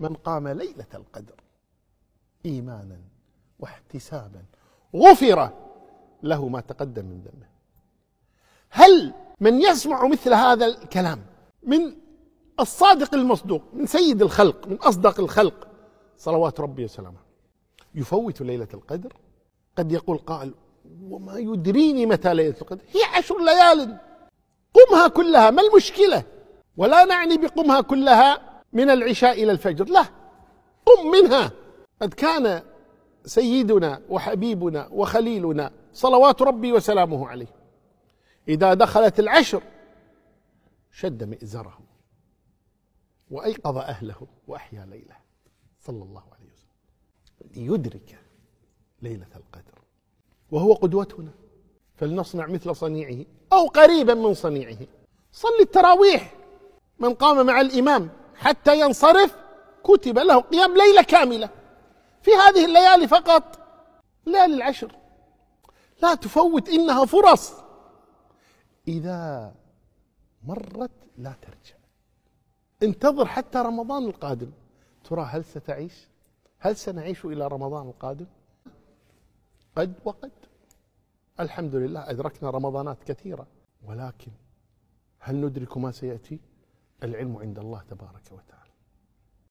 من قام ليلة القدر إيمانا واحتسابا غفر له ما تقدم من ذنبه هل من يسمع مثل هذا الكلام من الصادق المصدوق من سيد الخلق من أصدق الخلق صلوات ربي وسلامه يفوت ليلة القدر قد يقول قائل وما يدريني متى ليلة القدر هي عشر ليال قمها كلها ما المشكلة ولا نعني بقمها كلها من العشاء إلى الفجر لا قم منها قد كان سيدنا وحبيبنا وخليلنا صلوات ربي وسلامه عليه إذا دخلت العشر شد مئزره وأيقظ أهله وأحيا ليله صلى الله عليه وسلم ليدرك ليلة القدر وهو قدوتنا فلنصنع مثل صنيعه أو قريبا من صنيعه صل التراويح من قام مع الإمام حتى ينصرف كتب له قيام ليله كامله في هذه الليالي فقط ليالي العشر لا تفوت انها فرص اذا مرت لا ترجع انتظر حتى رمضان القادم ترى هل ستعيش هل سنعيش الى رمضان القادم قد وقد الحمد لله ادركنا رمضانات كثيره ولكن هل ندرك ما سياتي العلم عند الله تبارك وتعالى